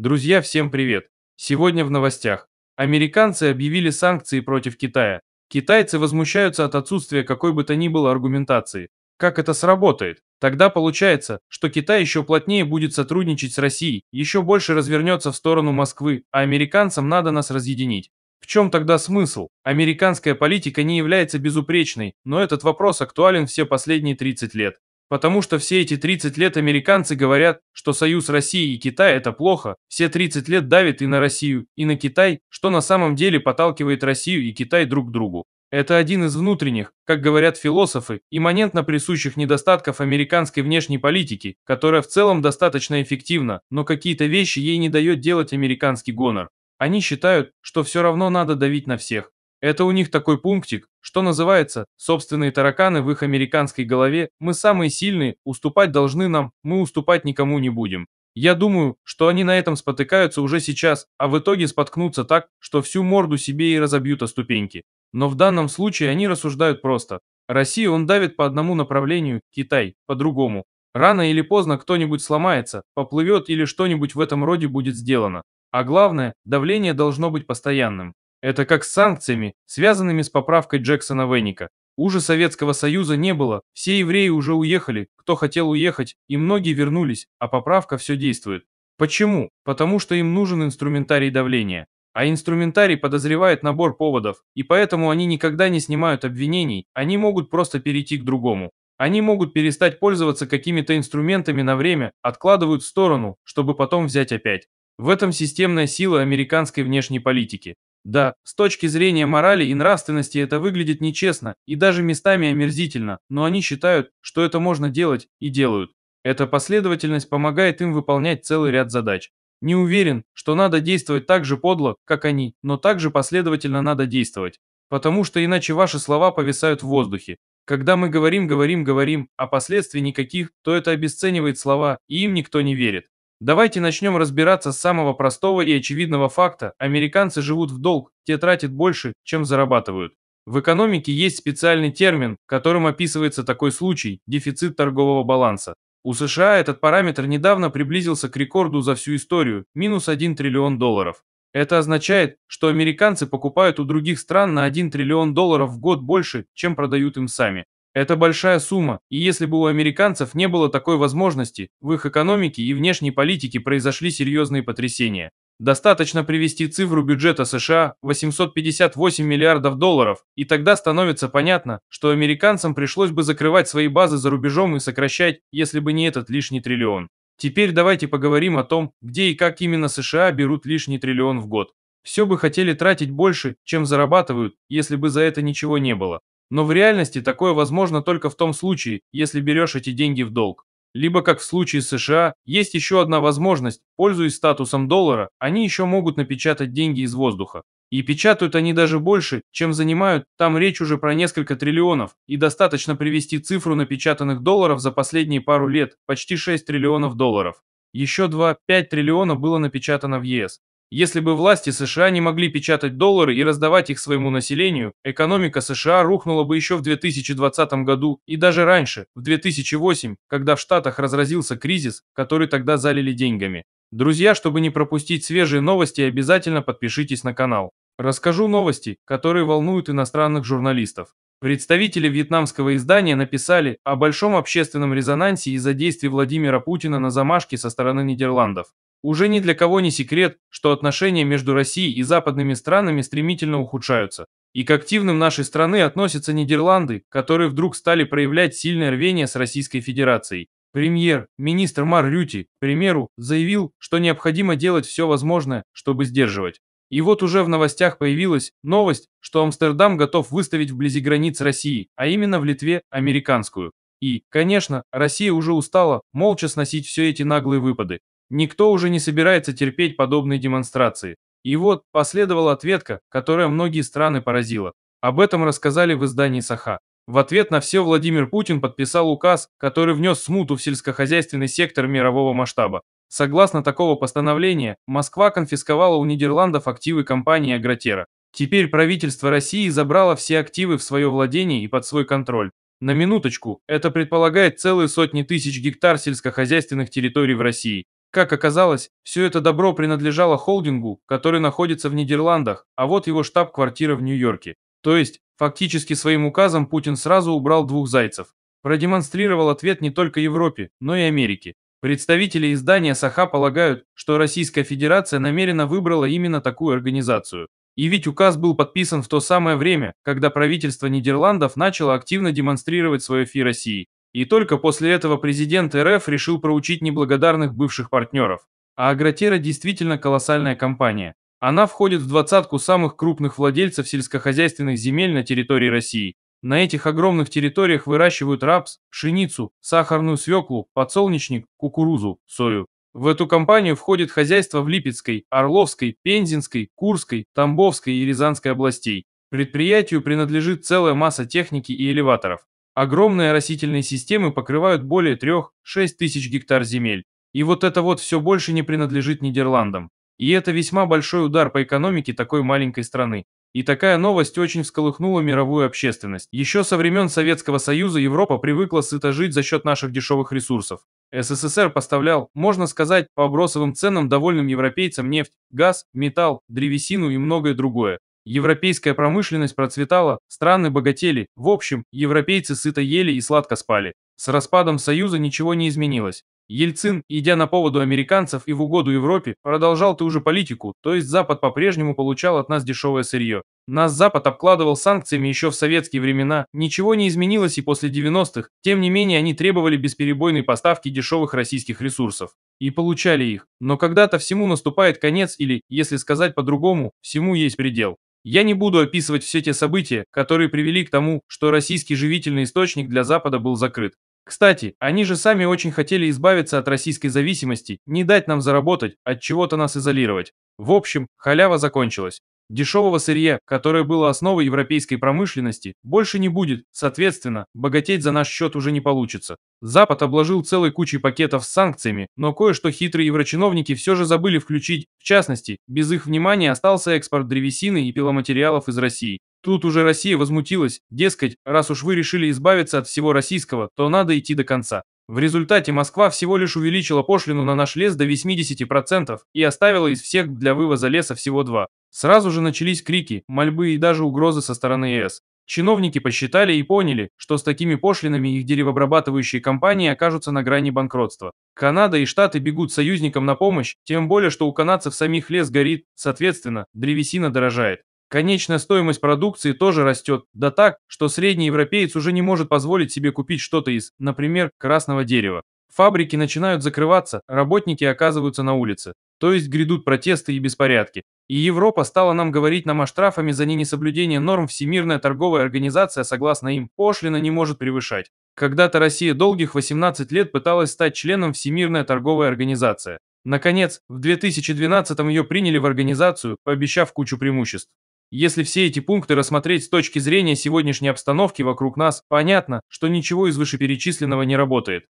Друзья, всем привет! Сегодня в новостях. Американцы объявили санкции против Китая. Китайцы возмущаются от отсутствия какой бы то ни было аргументации. Как это сработает? Тогда получается, что Китай еще плотнее будет сотрудничать с Россией, еще больше развернется в сторону Москвы, а американцам надо нас разъединить. В чем тогда смысл? Американская политика не является безупречной, но этот вопрос актуален все последние 30 лет. Потому что все эти 30 лет американцы говорят, что союз России и Китая это плохо, все 30 лет давит и на Россию, и на Китай, что на самом деле подталкивает Россию и Китай друг к другу. Это один из внутренних, как говорят философы, имманентно присущих недостатков американской внешней политики, которая в целом достаточно эффективна, но какие-то вещи ей не дает делать американский гонор. Они считают, что все равно надо давить на всех, это у них такой пунктик, что называется, собственные тараканы в их американской голове, мы самые сильные, уступать должны нам, мы уступать никому не будем. Я думаю, что они на этом спотыкаются уже сейчас, а в итоге споткнутся так, что всю морду себе и разобьют о ступеньки. Но в данном случае они рассуждают просто. Россию он давит по одному направлению, Китай – по другому. Рано или поздно кто-нибудь сломается, поплывет или что-нибудь в этом роде будет сделано. А главное, давление должно быть постоянным. Это как с санкциями, связанными с поправкой Джексона веника Уже Советского Союза не было, все евреи уже уехали, кто хотел уехать, и многие вернулись, а поправка все действует. Почему? Потому что им нужен инструментарий давления. А инструментарий подозревает набор поводов, и поэтому они никогда не снимают обвинений, они могут просто перейти к другому. Они могут перестать пользоваться какими-то инструментами на время, откладывают в сторону, чтобы потом взять опять. В этом системная сила американской внешней политики. Да, с точки зрения морали и нравственности это выглядит нечестно и даже местами омерзительно, но они считают, что это можно делать и делают. Эта последовательность помогает им выполнять целый ряд задач. Не уверен, что надо действовать так же подло, как они, но также последовательно надо действовать. Потому что иначе ваши слова повисают в воздухе. Когда мы говорим, говорим, говорим, а последствий никаких, то это обесценивает слова, и им никто не верит. Давайте начнем разбираться с самого простого и очевидного факта. Американцы живут в долг, те тратят больше, чем зарабатывают. В экономике есть специальный термин, которым описывается такой случай – дефицит торгового баланса. У США этот параметр недавно приблизился к рекорду за всю историю – минус 1 триллион долларов. Это означает, что американцы покупают у других стран на 1 триллион долларов в год больше, чем продают им сами. Это большая сумма, и если бы у американцев не было такой возможности, в их экономике и внешней политике произошли серьезные потрясения. Достаточно привести цифру бюджета США 858 миллиардов долларов, и тогда становится понятно, что американцам пришлось бы закрывать свои базы за рубежом и сокращать, если бы не этот лишний триллион. Теперь давайте поговорим о том, где и как именно США берут лишний триллион в год. Все бы хотели тратить больше, чем зарабатывают, если бы за это ничего не было. Но в реальности такое возможно только в том случае, если берешь эти деньги в долг. Либо, как в случае с США, есть еще одна возможность, пользуясь статусом доллара, они еще могут напечатать деньги из воздуха. И печатают они даже больше, чем занимают, там речь уже про несколько триллионов, и достаточно привести цифру напечатанных долларов за последние пару лет, почти 6 триллионов долларов. Еще 2-5 триллионов было напечатано в ЕС. Если бы власти США не могли печатать доллары и раздавать их своему населению, экономика США рухнула бы еще в 2020 году и даже раньше, в 2008, когда в Штатах разразился кризис, который тогда залили деньгами. Друзья, чтобы не пропустить свежие новости, обязательно подпишитесь на канал. Расскажу новости, которые волнуют иностранных журналистов. Представители вьетнамского издания написали о большом общественном резонансе из-за действий Владимира Путина на замашке со стороны Нидерландов. Уже ни для кого не секрет, что отношения между Россией и западными странами стремительно ухудшаются. И к активным нашей страны относятся Нидерланды, которые вдруг стали проявлять сильное рвение с Российской Федерацией. Премьер, министр Мар Рюти, к примеру, заявил, что необходимо делать все возможное, чтобы сдерживать. И вот уже в новостях появилась новость, что Амстердам готов выставить вблизи границ России, а именно в Литве, американскую. И, конечно, Россия уже устала молча сносить все эти наглые выпады. Никто уже не собирается терпеть подобные демонстрации. И вот последовала ответка, которая многие страны поразила. Об этом рассказали в издании «Саха». В ответ на все Владимир Путин подписал указ, который внес смуту в сельскохозяйственный сектор мирового масштаба. Согласно такого постановления, Москва конфисковала у Нидерландов активы компании «Агротера». Теперь правительство России забрало все активы в свое владение и под свой контроль. На минуточку, это предполагает целые сотни тысяч гектар сельскохозяйственных территорий в России. Как оказалось, все это добро принадлежало холдингу, который находится в Нидерландах, а вот его штаб-квартира в Нью-Йорке. То есть, фактически своим указом Путин сразу убрал двух зайцев. Продемонстрировал ответ не только Европе, но и Америке. Представители издания САХА полагают, что Российская Федерация намеренно выбрала именно такую организацию. И ведь указ был подписан в то самое время, когда правительство Нидерландов начало активно демонстрировать свое фи России. И только после этого президент РФ решил проучить неблагодарных бывших партнеров. А Агротера действительно колоссальная компания. Она входит в двадцатку самых крупных владельцев сельскохозяйственных земель на территории России. На этих огромных территориях выращивают рапс, пшеницу, сахарную свеклу, подсолнечник, кукурузу, сою. В эту компанию входят хозяйства в Липецкой, Орловской, Пензенской, Курской, Тамбовской и Рязанской областей. Предприятию принадлежит целая масса техники и элеваторов. Огромные растительные системы покрывают более 3-6 тысяч гектар земель. И вот это вот все больше не принадлежит Нидерландам. И это весьма большой удар по экономике такой маленькой страны. И такая новость очень всколыхнула мировую общественность. Еще со времен Советского Союза Европа привыкла сыто жить за счет наших дешевых ресурсов. СССР поставлял, можно сказать, по бросовым ценам довольным европейцам нефть, газ, металл, древесину и многое другое. Европейская промышленность процветала, страны богатели, в общем, европейцы сыто ели и сладко спали. С распадом Союза ничего не изменилось. Ельцин, идя на поводу американцев и в угоду Европе, продолжал ту же политику, то есть Запад по-прежнему получал от нас дешевое сырье. Нас Запад обкладывал санкциями еще в советские времена, ничего не изменилось и после 90-х, тем не менее они требовали бесперебойной поставки дешевых российских ресурсов. И получали их. Но когда-то всему наступает конец или, если сказать по-другому, всему есть предел. Я не буду описывать все те события, которые привели к тому, что российский живительный источник для Запада был закрыт. Кстати, они же сами очень хотели избавиться от российской зависимости, не дать нам заработать, от чего-то нас изолировать. В общем, халява закончилась. Дешевого сырья, которое было основой европейской промышленности, больше не будет, соответственно, богатеть за наш счет уже не получится. Запад обложил целой кучей пакетов с санкциями, но кое-что хитрые еврочиновники все же забыли включить, в частности, без их внимания остался экспорт древесины и пиломатериалов из России. Тут уже Россия возмутилась, дескать, раз уж вы решили избавиться от всего российского, то надо идти до конца. В результате Москва всего лишь увеличила пошлину на наш лес до 80% и оставила из всех для вывоза леса всего два. Сразу же начались крики, мольбы и даже угрозы со стороны ЕС. Чиновники посчитали и поняли, что с такими пошлинами их деревообрабатывающие компании окажутся на грани банкротства. Канада и Штаты бегут союзникам на помощь, тем более, что у канадцев самих лес горит, соответственно, древесина дорожает. Конечная стоимость продукции тоже растет, да так, что средний европеец уже не может позволить себе купить что-то из, например, красного дерева. Фабрики начинают закрываться, работники оказываются на улице. То есть грядут протесты и беспорядки. И Европа стала нам говорить нам о штрафами за ненесоблюдение норм Всемирная торговая организация, согласно им, пошлина не может превышать. Когда-то Россия долгих 18 лет пыталась стать членом Всемирная торговая организация. Наконец, в 2012 ее приняли в организацию, пообещав кучу преимуществ. Если все эти пункты рассмотреть с точки зрения сегодняшней обстановки вокруг нас, понятно, что ничего из вышеперечисленного не работает.